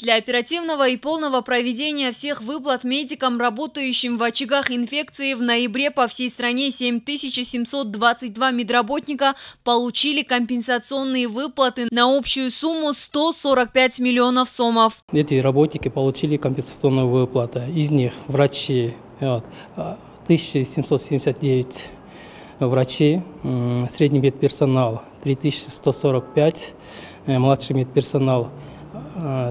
Для оперативного и полного проведения всех выплат медикам, работающим в очагах инфекции, в ноябре по всей стране 7722 медработника получили компенсационные выплаты на общую сумму 145 миллионов сомов. Эти работники получили компенсационную выплату. Из них врачи 1779 э, э, врачей, средний медперсонал 3145, э, младший медперсонал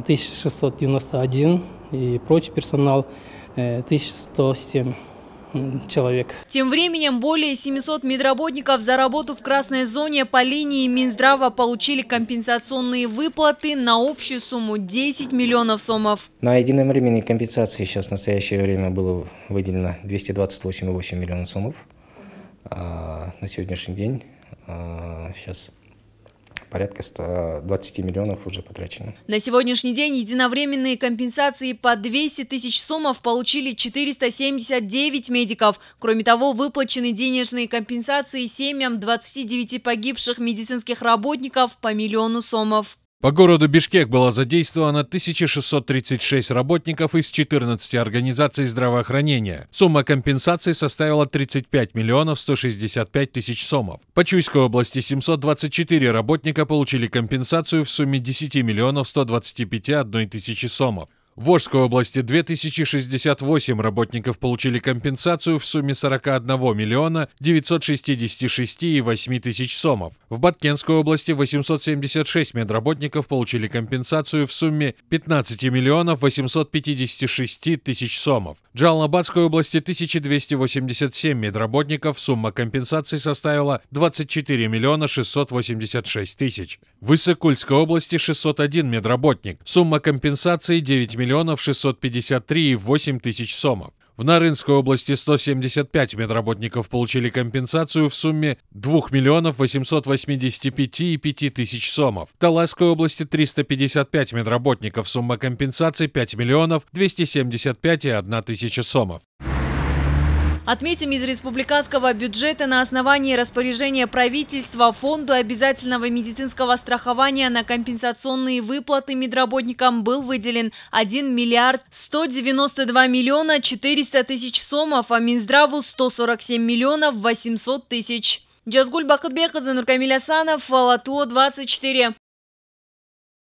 1691 а, и прочий персонал 1107 э, человек. Тем временем более 700 медработников за работу в красной зоне по линии Минздрава получили компенсационные выплаты на общую сумму 10 миллионов сомов. На единовременные компенсации сейчас в настоящее время было выделено 228,8 миллионов сомов. А на сегодняшний день а сейчас порядка 120 миллионов уже потрачено. На сегодняшний день единовременные компенсации по 200 тысяч сомов получили 479 медиков. Кроме того, выплачены денежные компенсации семьям 29 погибших медицинских работников по миллиону сомов. По городу Бишкек было задействовано 1636 работников из 14 организаций здравоохранения. Сумма компенсации составила 35 миллионов 165 тысяч сомов. По Чуйской области 724 работника получили компенсацию в сумме 10 миллионов 125 одной тысячи сомов. В Ожской области 2068 работников получили компенсацию в сумме 41 миллиона 966 и тысяч сомов. В Баткенской области 876 медработников получили компенсацию в сумме 15 миллионов 856 тысяч сомов. В Джалнабадской области 1287 медработников сумма компенсации составила 24 миллиона 686 тысяч. В Иссыкульской области 601 медработник. Сумма компенсации 9 миллионов 653 и 8 тысяч сомов. В Нарынской области 175 медработников получили компенсацию в сумме 2 миллионов 885 и 5 тысяч сомов. В Таласской области 355 медработников, сумма компенсации 5 миллионов 275 и 1 тысяча сомов. Отметим, из республиканского бюджета на основании распоряжения правительства Фонду обязательного медицинского страхования на компенсационные выплаты медработникам был выделен 1 миллиард 192 миллиона 400 тысяч сомов, а Минздраву 147 миллионов 800 тысяч. Джазгуль Бахатбек, Зануркамиль Асанов, Латуо 24.